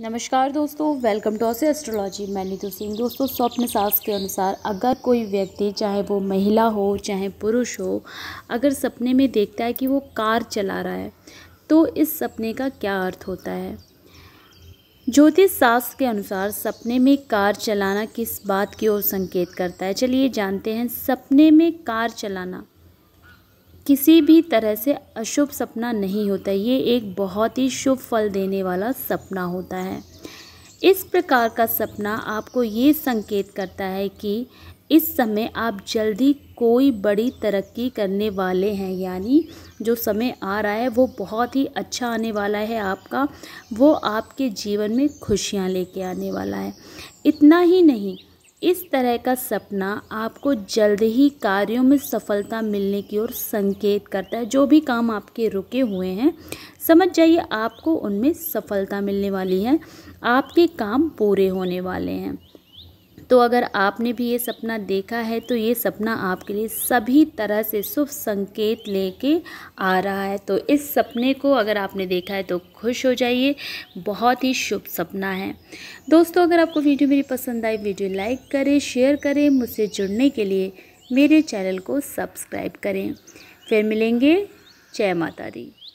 नमस्कार दोस्तों welcome to ऑसे astrology मैं नीतू सिंह दोस्तों स्वप्न सास के अनुसार अगर कोई व्यक्ति चाहे वो महिला हो चाहे पुरुष हो अगर सपने में देखता है कि वो कार चला रहा है तो इस सपने का क्या अर्थ होता है ज्योतिष शास्त्र के अनुसार सपने में कार चलाना किस बात की ओर संकेत करता है चलिए जानते हैं सपने में कार चलाना किसी भी तरह से अशुभ सपना नहीं होता ये एक बहुत ही शुभ फल देने वाला सपना होता है इस प्रकार का सपना आपको ये संकेत करता है कि इस समय आप जल्दी कोई बड़ी तरक्की करने वाले हैं यानी जो समय आ रहा है वो बहुत ही अच्छा आने वाला है आपका वो आपके जीवन में खुशियाँ लेके आने वाला है इतना ही नहीं इस तरह का सपना आपको जल्द ही कार्यों में सफलता मिलने की ओर संकेत करता है जो भी काम आपके रुके हुए हैं समझ जाइए आपको उनमें सफलता मिलने वाली है आपके काम पूरे होने वाले हैं तो अगर आपने भी ये सपना देखा है तो ये सपना आपके लिए सभी तरह से शुभ संकेत लेके आ रहा है तो इस सपने को अगर आपने देखा है तो खुश हो जाइए बहुत ही शुभ सपना है दोस्तों अगर आपको वीडियो मेरी पसंद आई वीडियो लाइक करें शेयर करें मुझसे जुड़ने के लिए मेरे चैनल को सब्सक्राइब करें फिर मिलेंगे जय माता दी